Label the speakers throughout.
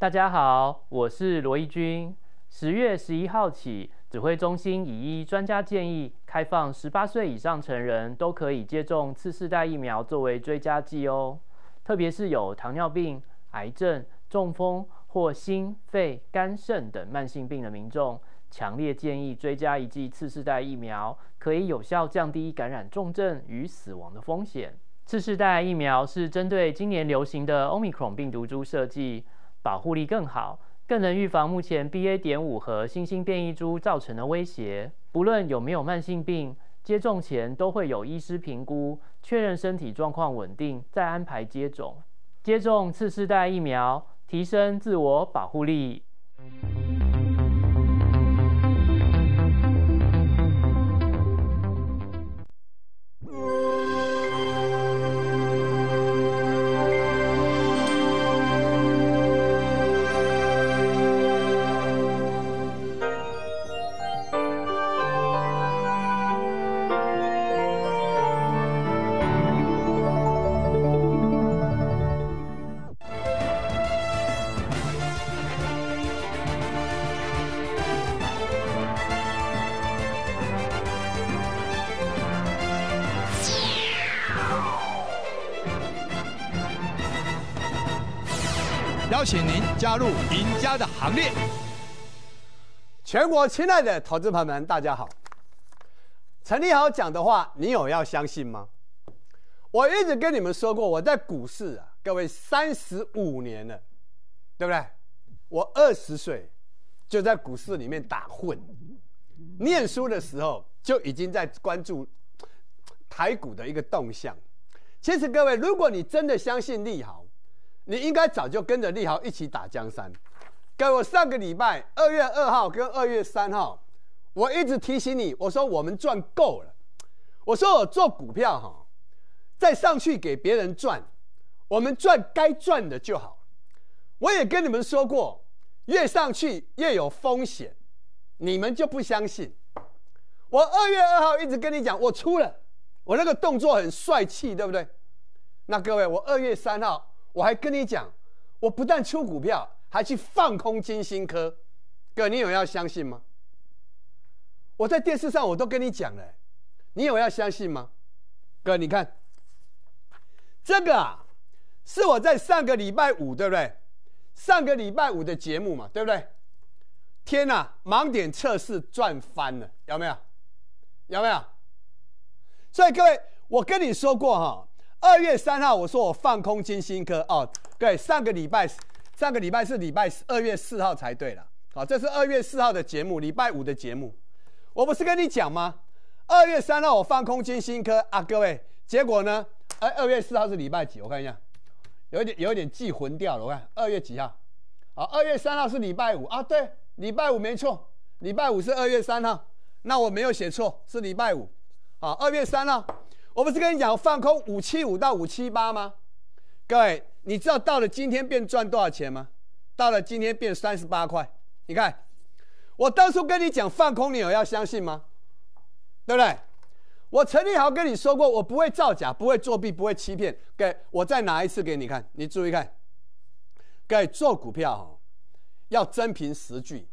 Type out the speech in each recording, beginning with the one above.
Speaker 1: 大家好，我是罗毅军。十月十一号起，指挥中心以一专家建议，开放十八岁以上成人都可以接种次世代疫苗作为追加剂哦。特别是有糖尿病、癌症、中风或心、肺、肝、肾等慢性病的民众，强烈建议追加一剂次世代疫苗，可以有效降低感染重症与死亡的风险。次世代疫苗是针对今年流行的奥密克戎病毒株设计。保护力更好，更能预防目前 B A 点五和新兴变异株造成的威胁。不论有没有慢性病，接种前都会有医师评估，确认身体状况稳定，再安排接种。接种次世代疫苗，提升自我保护力。
Speaker 2: 加入赢家的行列。全国亲爱的投资朋友们，大家好。陈立豪讲的话，你有要相信吗？我一直跟你们说过，我在股市啊，各位三十五年了，对不对？我二十岁就在股市里面打混，念书的时候就已经在关注台股的一个动向。其实各位，如果你真的相信利好，你应该早就跟着利豪一起打江山。各位，上个礼拜二月二号跟二月三号，我一直提醒你，我说我们赚够了。我说我做股票哈，再上去给别人赚，我们赚该赚的就好。我也跟你们说过，越上去越有风险，你们就不相信。我二月二号一直跟你讲，我出了，我那个动作很帅气，对不对？那各位，我二月三号。我还跟你讲，我不但出股票，还去放空金星科，哥，你有要相信吗？我在电视上我都跟你讲了，你有要相信吗？哥，你看这个啊，是我在上个礼拜五，对不对？上个礼拜五的节目嘛，对不对？天哪，盲点测试赚翻了，有没有？有没有？所以各位，我跟你说过哈。二月三号，我说我放空金新科哦，对，上个礼拜，上个礼拜是礼拜二月四号才对了，好，这是二月四号的节目，礼拜五的节目，我不是跟你讲吗？二月三号我放空金新科啊，各位，结果呢？哎，二月四号是礼拜几？我看一下，有点有点记混掉了，我看二月几号？好，二月三号是礼拜五啊，对，礼拜五没错，礼拜五是二月三号，那我没有写错，是礼拜五，好，二月三号。我不是跟你讲放空五七五到五七八吗？各位，你知道到了今天变赚多少钱吗？到了今天变三十八块。你看，我当初跟你讲放空，你有要相信吗？对不对？我陈立豪跟你说过，我不会造假，不会作弊，不会欺骗。给，我再拿一次给你看，你注意看。给，做股票哦，要真凭实据，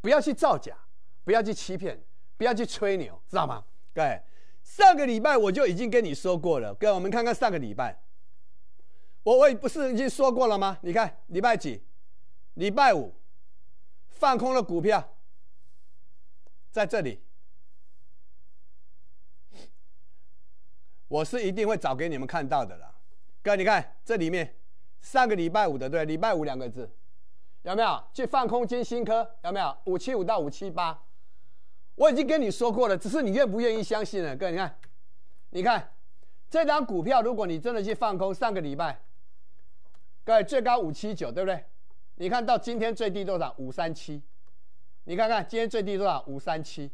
Speaker 2: 不要去造假，不要去欺骗，不要去吹牛，知道吗？各位。上个礼拜我就已经跟你说过了，哥，我们看看上个礼拜，我我不是已经说过了吗？你看礼拜几，礼拜五，放空了股票，在这里，我是一定会找给你们看到的啦，哥，你看这里面上个礼拜五的对，礼拜五两个字，有没有去放空金新科？有没有五七五到五七八？我已经跟你说过了，只是你愿不愿意相信了，各位。你看，你看，这张股票，如果你真的去放空，上个礼拜，各位最高五七九，对不对？你看到今天最低多少？五三七。你看看今天最低多少？五三七。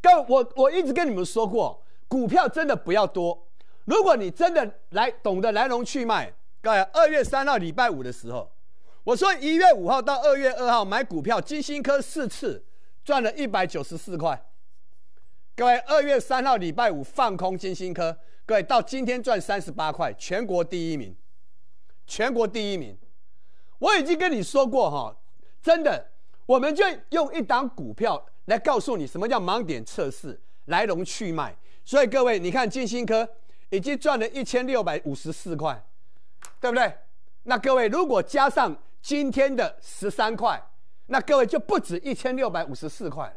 Speaker 2: 各位，我我一直跟你们说过，股票真的不要多。如果你真的来懂得来龙去脉，各位，二月三号礼拜五的时候，我说一月五号到二月二号买股票金星科四次。赚了一百九十四块，各位，二月三号礼拜五放空金星科，各位到今天赚三十八块，全国第一名，全国第一名，我已经跟你说过哈，真的，我们就用一档股票来告诉你什么叫盲点测试来龙去脉，所以各位你看金星科已经赚了一千六百五十四块，对不对？那各位如果加上今天的十三块。那各位就不止一千六百五十四块了，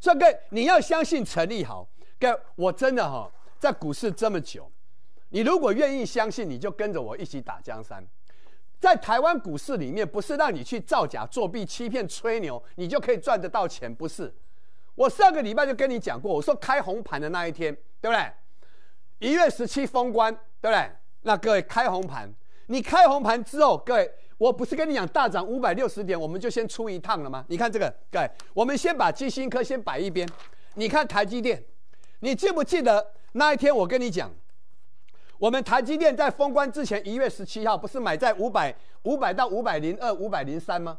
Speaker 2: 所以各位你要相信陈立豪，各位我真的哈在股市这么久，你如果愿意相信，你就跟着我一起打江山。在台湾股市里面，不是让你去造假、作弊、欺骗、吹牛，你就可以赚得到钱，不是？我上个礼拜就跟你讲过，我说开红盘的那一天，对不对？一月十七封关，对不对？那各位开红盘，你开红盘之后，各位。我不是跟你讲大涨五百六十点我们就先出一趟了吗？你看这个，各位，我们先把基新科先摆一边。你看台积电，你记不记得那一天我跟你讲，我们台积电在封关之前一月十七号不是买在五百五百到五百零二五百零三吗？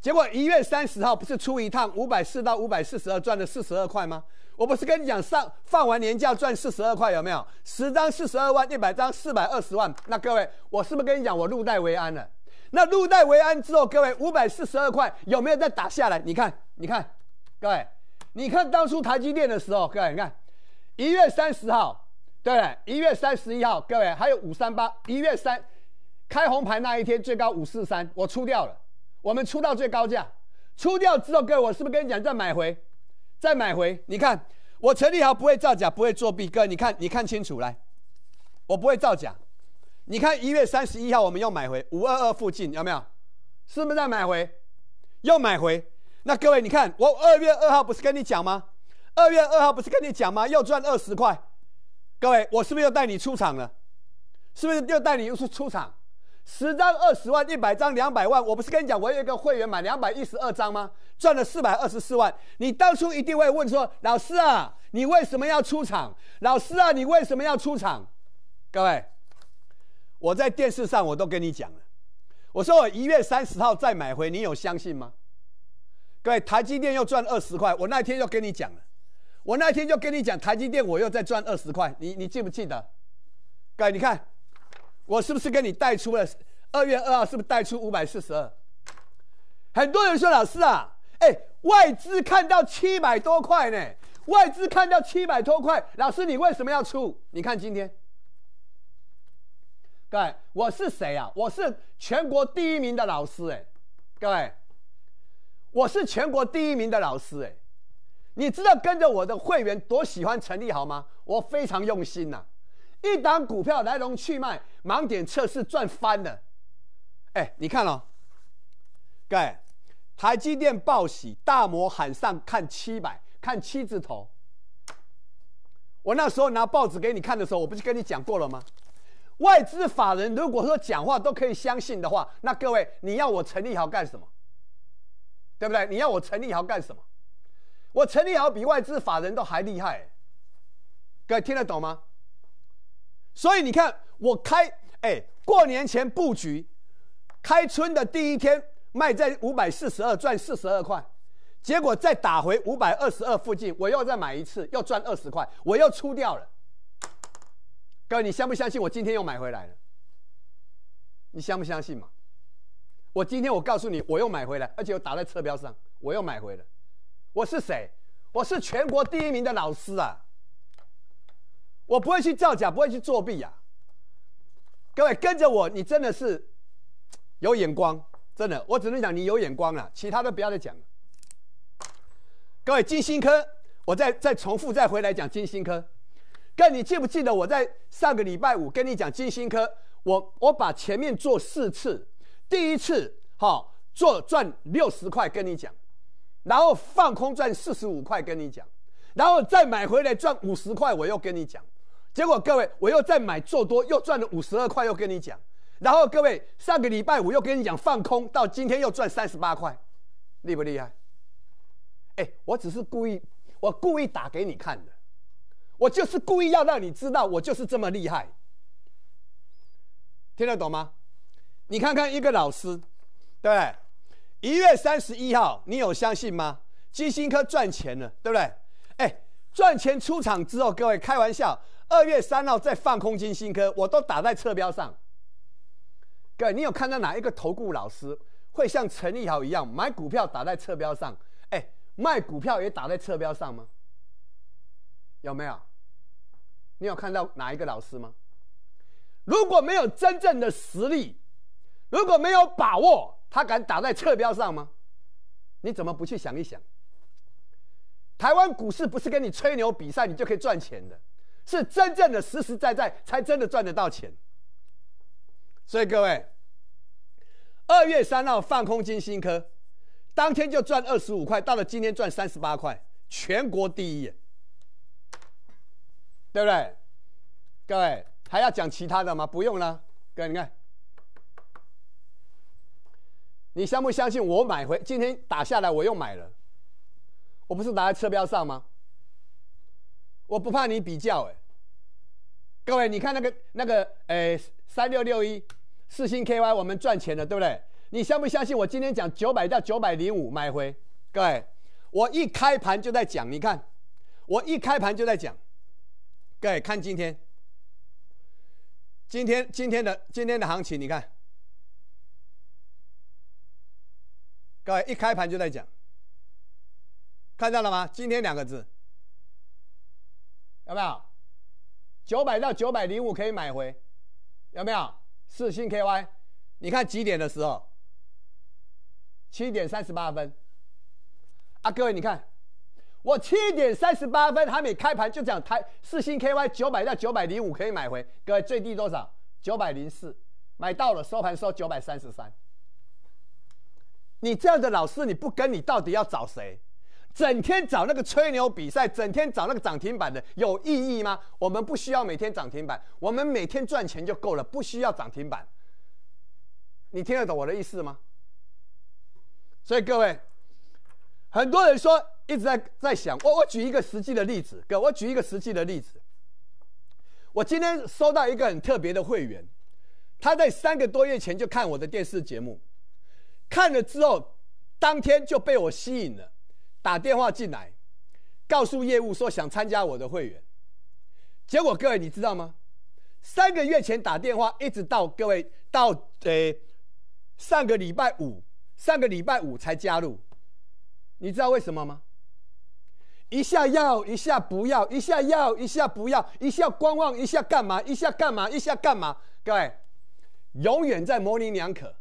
Speaker 2: 结果一月三十号不是出一趟五百四到五百四十二赚了四十二块吗？我不是跟你讲上放完年假赚四十二块有没有？十张四十二万，一百张四百二十万。那各位，我是不是跟你讲我入袋为安了？那入袋为安之后，各位五百四十二块有没有再打下来？你看，你看，各位，你看当初台积电的时候，各位，你看一月三十号，对一月三十一号，各位还有五三八，一月三开红牌那一天最高五四三，我出掉了。我们出到最高价，出掉之后，各位，我是不是跟你讲再买回？再买回？你看，我陈立豪不会造假，不会作弊，各位，你看，你看清楚来，我不会造假。你看一月三十一号，我们又买回五二二附近，有没有？是不是再买回？又买回。那各位，你看我二月二号不是跟你讲吗？二月二号不是跟你讲吗？又赚二十块。各位，我是不是又带你出场了？是不是又带你出出场？十张二十万，一百张两百万。我不是跟你讲，我有一个会员买两百一十二张吗？赚了四百二十四万。你当初一定会问说：老师啊，你为什么要出场？老师啊，你为什么要出场？各位。我在电视上我都跟你讲了，我说我一月三十号再买回，你有相信吗？各位，台积电又赚二十块，我那天就跟你讲了，我那天就跟你讲台积电我又再赚二十块，你你记不记得？各位，你看我是不是跟你带出了二月二号？是不是带出五百四十二？很多人说老师啊，哎，外资看到七百多块呢，外资看到七百多块，老师你为什么要出？你看今天。各位，我是谁呀？我是全国第一名的老师哎！各位，我是全国第一名的老师哎！你知道跟着我的会员多喜欢成立好吗？我非常用心呐，一档股票来龙去脉、盲点测试赚翻了。哎，你看哦，各位，台积电报喜，大摩喊上看七百，看七字头。我那时候拿报纸给你看的时候，我不是跟你讲过了吗？外资法人如果说讲话都可以相信的话，那各位你要我成立好干什么？对不对？你要我成立好干什么？我成立好比外资法人都还厉害，各位听得懂吗？所以你看，我开哎过年前布局，开春的第一天卖在五百四十二赚四十二块，结果再打回五百二十二附近，我又再买一次又赚二十块，我又出掉了。各位，你相不相信我今天又买回来了？你相不相信嘛？我今天我告诉你，我又买回来，而且我打在车标上，我又买回了。我是谁？我是全国第一名的老师啊！我不会去造假，不会去作弊呀。各位跟着我，你真的是有眼光，真的，我只能讲你有眼光了，其他的不要再讲了。各位金星科，我再再重复再回来讲金星科。哥，你记不记得我在上个礼拜五跟你讲金星科？我我把前面做四次，第一次哦、做赚六十块跟你讲，然后放空赚四十五块跟你讲，然后再买回来赚五十块，我又跟你讲，结果各位我又再买做多又赚了五十二块又跟你讲，然后各位上个礼拜五又跟你讲放空到今天又赚三十八块，厉不厉害？哎，我只是故意，我故意打给你看的。我就是故意要让你知道，我就是这么厉害，听得懂吗？你看看一个老师，对，一月三十一号，你有相信吗？基辛科赚钱了，对不对？哎，赚钱出场之后，各位开玩笑，二月三号再放空基辛科，我都打在侧标上。各位，你有看到哪一个投顾老师会像陈立豪一样买股票打在侧标上？哎，卖股票也打在侧标上吗？有没有？你有看到哪一个老师吗？如果没有真正的实力，如果没有把握，他敢打在侧标上吗？你怎么不去想一想？台湾股市不是跟你吹牛比赛，你就可以赚钱的，是真正的实实在在才真的赚得到钱。所以各位，二月三号放空金新科，当天就赚二十五块，到了今天赚三十八块，全国第一。对不对？各位还要讲其他的吗？不用了，位你看，你相不相信我买回今天打下来我又买了，我不是打在车标上吗？我不怕你比较，哎，各位，你看那个那个，哎，三六六一四星 KY，我们赚钱了，对不对？你相不相信我今天讲九百到九百零五买回？各位，我一开盘就在讲，你看，我一开盘就在讲。各位，看今天，今天今天的今天的行情，你看，各位一开盘就在讲，看到了吗？今天两个字，有没有？九百到九百零五可以买回，有没有？四星 KY，你看几点的时候？七点三十八分，啊，各位你看。我七点三十八分还没开盘，就讲台四星 KY 九百到九百零五可以买回，各位最低多少？九百零四，买到了，收盘收九百三十三。你这样的老师，你不跟你到底要找谁？整天找那个吹牛比赛，整天找那个涨停板的，有意义吗？我们不需要每天涨停板，我们每天赚钱就够了，不需要涨停板。你听得懂我的意思吗？所以各位，很多人说。一直在在想，我我举一个实际的例子，哥，我举一个实际的例子。我今天收到一个很特别的会员，他在三个多月前就看我的电视节目，看了之后，当天就被我吸引了，打电话进来，告诉业务说想参加我的会员。结果各位你知道吗？三个月前打电话，一直到各位到呃上个礼拜五，上个礼拜五才加入。你知道为什么吗？一下要，一下不要，一下要，一下不要，一下观望，一下干嘛？一下干嘛？一下干嘛？各位，永远在模棱两可。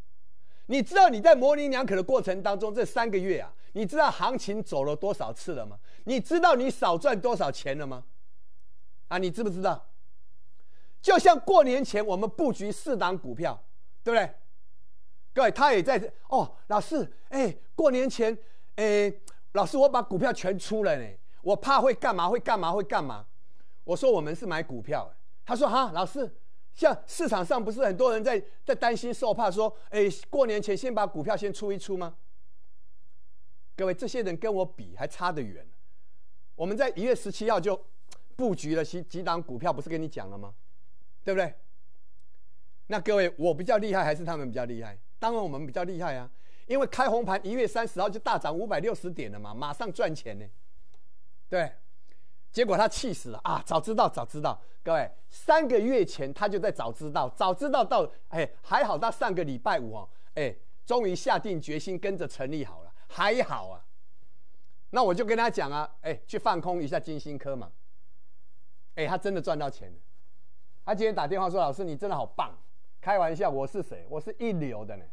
Speaker 2: 你知道你在模棱两可的过程当中，这三个月啊，你知道行情走了多少次了吗？你知道你少赚多少钱了吗？啊，你知不知道？就像过年前我们布局四档股票，对不对？各位，他也在哦。老师，哎，过年前，哎。老师，我把股票全出了呢，我怕会干嘛？会干嘛？会干嘛？我说我们是买股票，他说哈，老师，像市场上不是很多人在在担心受怕，说哎，过年前先把股票先出一出吗？各位，这些人跟我比还差得远。我们在一月十七号就布局了几几档股票，不是跟你讲了吗？对不对？那各位，我比较厉害还是他们比较厉害？当然我们比较厉害啊。因为开红盘，一月三十号就大涨五百六十点了嘛，马上赚钱呢，对，结果他气死了啊！早知道，早知道，各位三个月前他就在早知道，早知道到哎，还好他上个礼拜五哦，哎，终于下定决心跟着成立好了，还好啊。那我就跟他讲啊，哎，去放空一下金星科嘛，哎，他真的赚到钱了，他今天打电话说，老师你真的好棒，开玩笑，我是谁？我是一流的呢。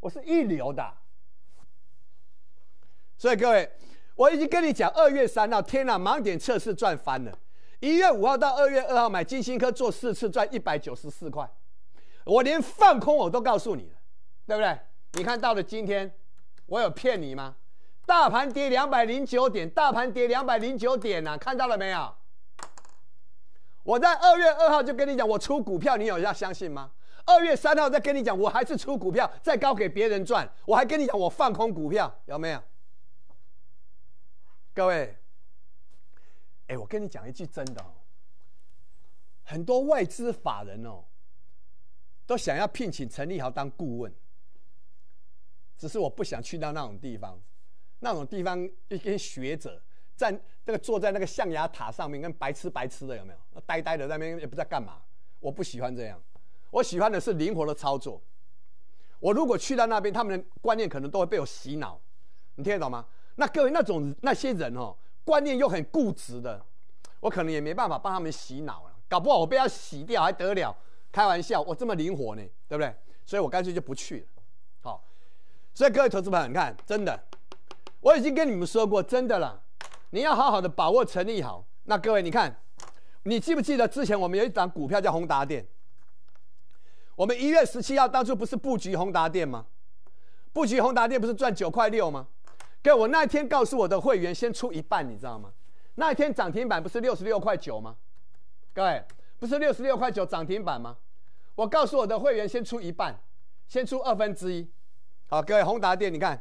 Speaker 2: 我是一流的，所以各位，我已经跟你讲，二月三号，天哪，盲点测试赚翻了。一月五号到二月二号买金星科做四次赚一百九十四块，我连放空我都告诉你了，对不对？你看到了今天，我有骗你吗？大盘跌两百零九点，大盘跌两百零九点呢，看到了没有？我在二月二号就跟你讲，我出股票，你有要相信吗？二月三号再跟你讲，我还是出股票，再高给别人赚。我还跟你讲，我放空股票，有没有？各位，哎，我跟你讲一句真的哦，很多外资法人哦，都想要聘请陈立豪当顾问，只是我不想去到那种地方，那种地方一些学者站那个坐在那个象牙塔上面，跟白痴白痴的，有没有？呆呆的在那边也不知道干嘛，我不喜欢这样。我喜欢的是灵活的操作。我如果去到那边，他们的观念可能都会被我洗脑，你听得懂吗？那各位那种那些人哦，观念又很固执的，我可能也没办法帮他们洗脑了。搞不好我被他洗掉还得了？开玩笑，我这么灵活呢，对不对？所以我干脆就不去了。好，所以各位投资朋友，你看，真的，我已经跟你们说过真的了。你要好好的把握、成立好。那各位，你看，你记不记得之前我们有一档股票叫宏达电？我们一月十七号当初不是布局宏达店吗？布局宏达店不是赚九块六吗？各位，我那一天告诉我的会员先出一半，你知道吗？那一天涨停板不是六十六块九吗？各位，不是六十六块九涨停板吗？我告诉我的会员先出一半，先出二分之一。好，各位宏达店，你看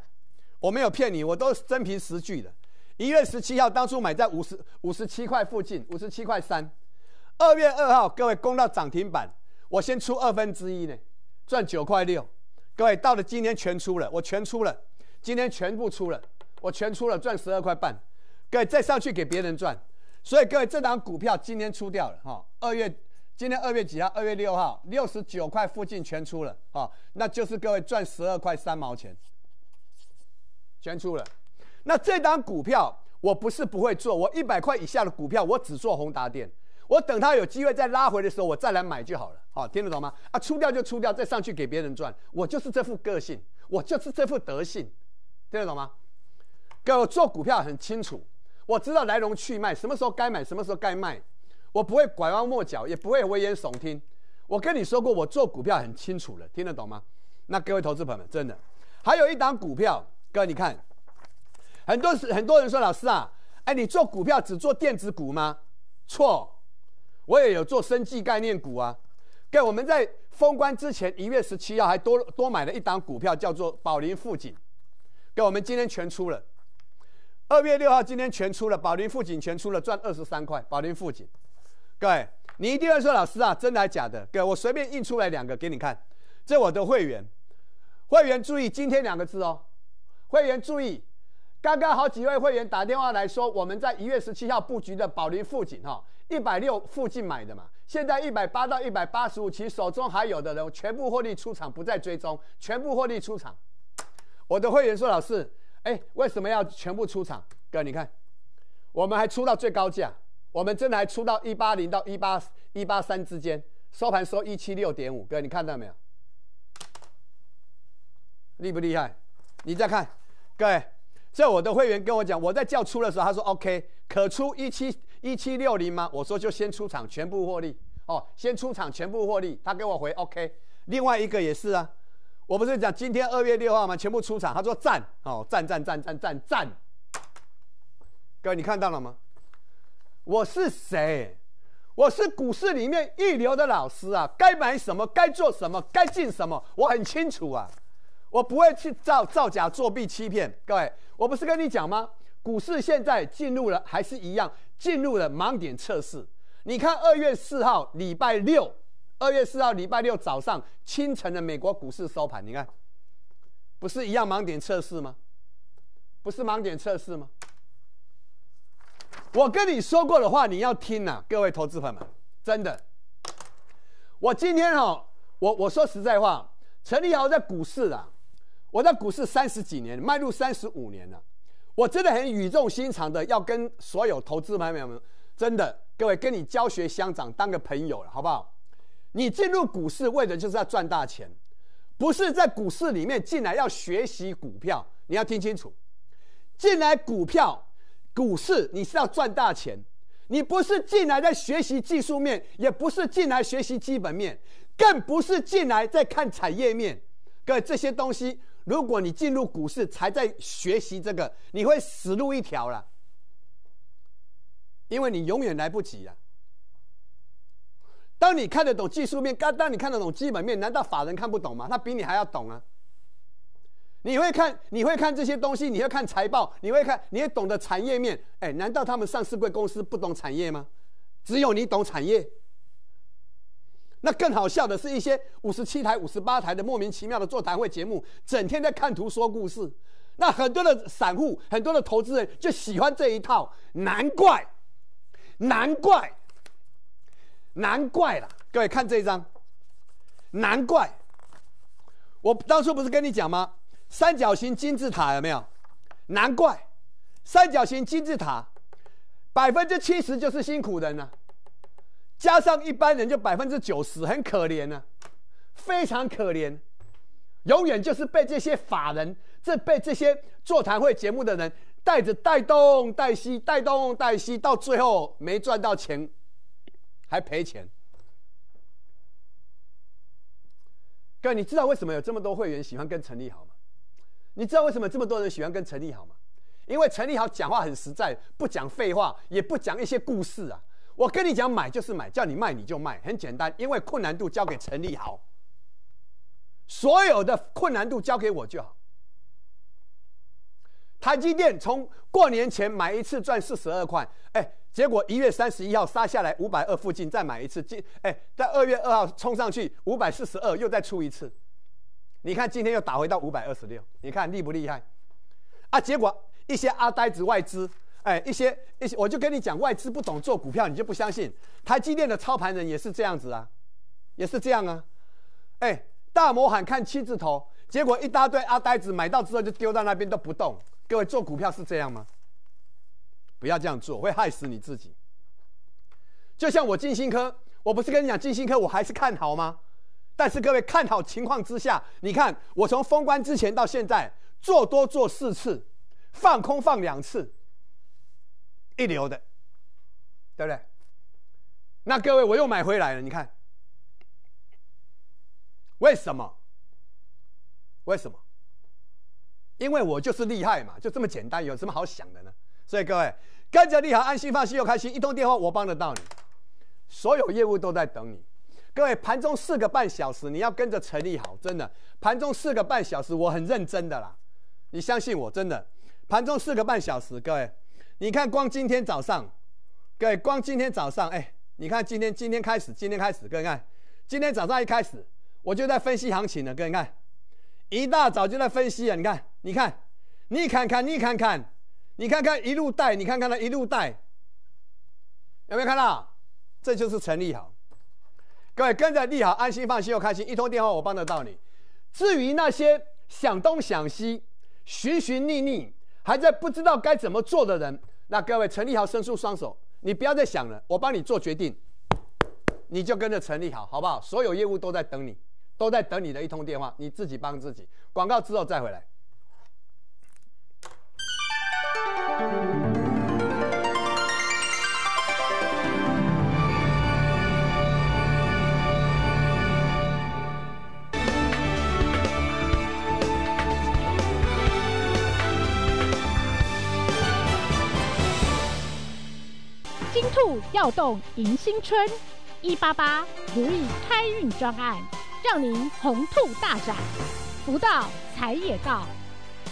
Speaker 2: 我没有骗你，我都真凭实据的。一月十七号当初买在五十五十七块附近，五十七块三。二月二号，各位攻到涨停板。我先出二分之一呢，赚九块六。各位到了今天全出了，我全出了，今天全部出了，我全出了，赚十二块半。各位再上去给别人赚。所以各位这档股票今天出掉了哈，二月今天二月几号？二月六号，六十九块附近全出了哈，那就是各位赚十二块三毛钱，全出了。那这档股票我不是不会做，我一百块以下的股票我只做宏达电。我等它有机会再拉回的时候，我再来买就好了。好，听得懂吗？啊，出掉就出掉，再上去给别人赚。我就是这副个性，我就是这副德性，听得懂吗？各我做股票很清楚，我知道来龙去脉，什么时候该买，什么时候该卖，我不会拐弯抹角，也不会危言耸听。我跟你说过，我做股票很清楚了，听得懂吗？那各位投资朋友们，真的，还有一档股票，哥，你看，很多是很多人说，老师啊，哎，你做股票只做电子股吗？错。我也有做生技概念股啊，跟我们在封关之前一月十七号还多多买了一档股票，叫做宝林富锦，跟我们今天全出了。二月六号今天全出了宝林富锦全出了，赚二十三块。宝林富锦，各位你一定要说老师啊，真的假的？跟我随便印出来两个给你看，这我的会员，会员注意今天两个字哦。会员注意，刚刚好几位会员打电话来说，我们在一月十七号布局的宝林富锦哈。一百六附近买的嘛，现在一百八到一百八十五，其手中还有的人全部获利出场，不再追踪，全部获利出场。我的会员说：“老师，哎，为什么要全部出场？”哥，你看，我们还出到最高价，我们真的还出到一八零到一八一八三之间，收盘收一七六点五，哥，你看到没有？厉不厉害？你再看，各位，这我的会员跟我讲，我在叫出的时候，他说：“OK，可出一七。”一七六零吗？我说就先出场，全部获利哦。先出场，全部获利。他给我回 OK。另外一个也是啊。我不是讲今天二月六号吗？全部出场。他说赞哦，赞赞赞赞赞赞。各位，你看到了吗？我是谁？我是股市里面一流的老师啊。该买什么？该做什么？该进什么？我很清楚啊。我不会去造造假、作弊、欺骗。各位，我不是跟你讲吗？股市现在进入了，还是一样。进入了盲点测试。你看，二月四号礼拜六，二月四号礼拜六早上清晨的美国股市收盘，你看，不是一样盲点测试吗？不是盲点测试吗？我跟你说过的话，你要听呐，各位投资朋友们，真的。我今天哦，我我说实在话，陈立豪在股市啊，我在股市三十几年，迈入三十五年了。我真的很语重心长的要跟所有投资朋友们，真的，各位跟你教学相长，当个朋友了好不好？你进入股市为的就是要赚大钱，不是在股市里面进来要学习股票，你要听清楚，进来股票、股市你是要赚大钱，你不是进来在学习技术面，也不是进来学习基本面，更不是进来在看产业面，各位这些东西。如果你进入股市才在学习这个，你会死路一条了，因为你永远来不及了。当你看得懂技术面，当当你看得懂基本面，难道法人看不懂吗？他比你还要懂啊！你会看，你会看这些东西，你会看财报，你会看，你也懂得产业面。哎，难道他们上市贵公司不懂产业吗？只有你懂产业。那更好笑的是一些五十七台、五十八台的莫名其妙的座谈会节目，整天在看图说故事。那很多的散户、很多的投资人就喜欢这一套，难怪，难怪，难怪了。各位看这一张，难怪。我当初不是跟你讲吗？三角形金字塔有没有？难怪，三角形金字塔百分之七十就是辛苦人啊。加上一般人就百分之九十，很可怜呢，非常可怜，永远就是被这些法人，这被这些座谈会节目的人带着带东带西，带东带西，到最后没赚到钱，还赔钱。哥，你知道为什么有这么多会员喜欢跟陈立好吗？你知道为什么这么多人喜欢跟陈立好吗？因为陈立好讲话很实在，不讲废话，也不讲一些故事啊。我跟你讲，买就是买，叫你卖你就卖，很简单，因为困难度交给陈立豪，所有的困难度交给我就好。台积电从过年前买一次赚四十二块，哎，结果一月三十一号杀下来五百二附近再买一次，进哎，在二月二号冲上去五百四十二又再出一次，你看今天又打回到五百二十六，你看厉不厉害？啊，结果一些阿呆子外资。哎，一些一些，我就跟你讲，外资不懂做股票，你就不相信。台积电的操盘人也是这样子啊，也是这样啊。哎，大摩喊看七字头，结果一大堆阿呆子买到之后就丢到那边都不动。各位做股票是这样吗？不要这样做，会害死你自己。就像我金新科，我不是跟你讲金新科我还是看好吗？但是各位看好情况之下，你看我从封关之前到现在做多做四次，放空放两次。一流的，对不对？那各位，我又买回来了，你看，为什么？为什么？因为我就是厉害嘛，就这么简单，有什么好想的呢？所以各位跟着利好，安心放心又开心，一通电话我帮得到你，所有业务都在等你。各位盘中四个半小时，你要跟着成立好，真的，盘中四个半小时，我很认真的啦，你相信我，真的，盘中四个半小时，各位。你看，光今天早上，各位，光今天早上，哎，你看，今天今天开始，今天开始，各位看，今天早上一开始，我就在分析行情了，各位看，一大早就在分析啊，你看，你看，你看看，你看看，你看看一路带，你看看它一路带，有没有看到？这就是成立好，各位跟着立好，安心放心又开心，一通电话我帮得到你。至于那些想东想西、寻寻觅觅、还在不知道该怎么做的人，那各位，陈立好，伸出双手，你不要再想了，我帮你做决定，你就跟着陈立好好不好？所有业务都在等你，都在等你的一通电话，你自己帮自己。广告之后再回来。
Speaker 1: 兔跃动迎新春，一八八如意开运专案，让您红兔大展，福到财也到，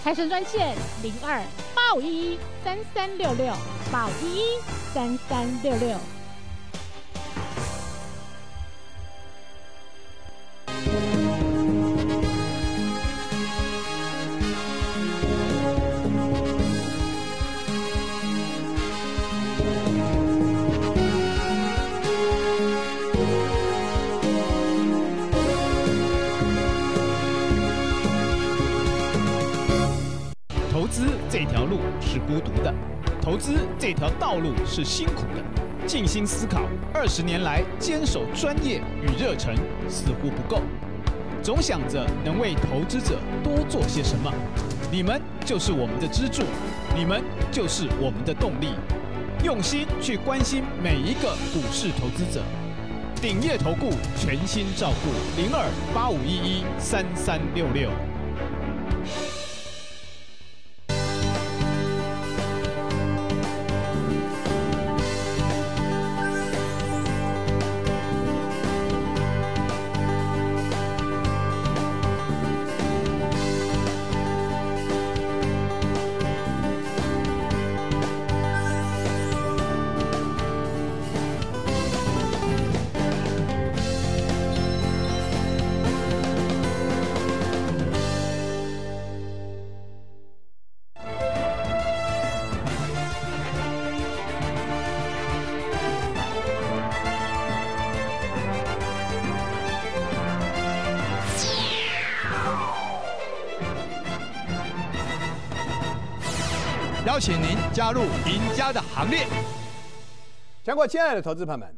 Speaker 1: 财神专线零二八五一一三三六六，八五一一三三六六。
Speaker 2: 这条路是孤独的，投资这条道路是辛苦的，静心思考二十年来坚守专业与热忱似乎不够，总想着能为投资者多做些什么。你们就是我们的支柱，你们就是我们的动力，用心去关心每一个股市投资者。鼎业投顾，全心照顾，零二八五一一三三六六。邀请您加入赢家的行列。全国亲爱的投资朋友们，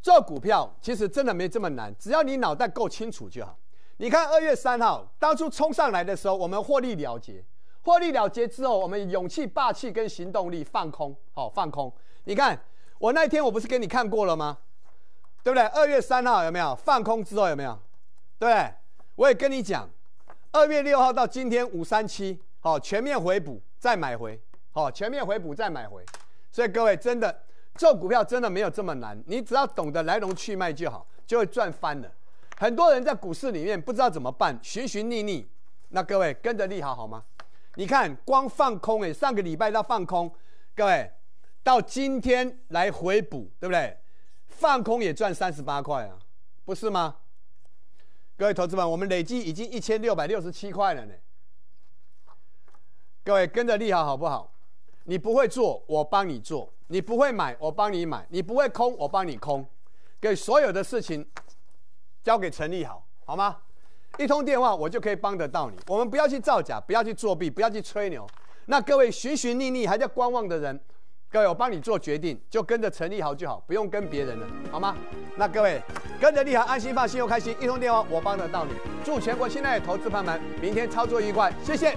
Speaker 2: 做股票其实真的没这么难，只要你脑袋够清楚就好。你看，二月三号当初冲上来的时候，我们获利了结。获利了结之后，我们勇气、霸气跟行动力放空，好放空。你看，我那一天我不是给你看过了吗？对不对？二月三号有没有放空之后有没有？对，我也跟你讲，二月六号到今天五三七，好全面回补，再买回。哦，前面回补再买回，所以各位真的做股票真的没有这么难，你只要懂得来龙去脉就好，就会赚翻了。很多人在股市里面不知道怎么办，寻寻觅觅。那各位跟着利好好吗？你看光放空哎，上个礼拜到放空，各位到今天来回补，对不对？放空也赚三十八块啊，不是吗？各位投资们，我们累计已经一千六百六十七块了呢。各位跟着利好好不好？你不会做，我帮你做；你不会买，我帮你买；你不会空，我帮你空。给所有的事情交给陈立好，好吗？一通电话，我就可以帮得到你。我们不要去造假，不要去作弊，不要去吹牛。那各位寻寻觅觅还在观望的人，各位我帮你做决定，就跟着陈立豪就好，不用跟别人了，好吗？那各位跟着立豪，安心放心又开心，一通电话我帮得到你。祝全国现在的投资朋友们明天操作愉快，谢谢。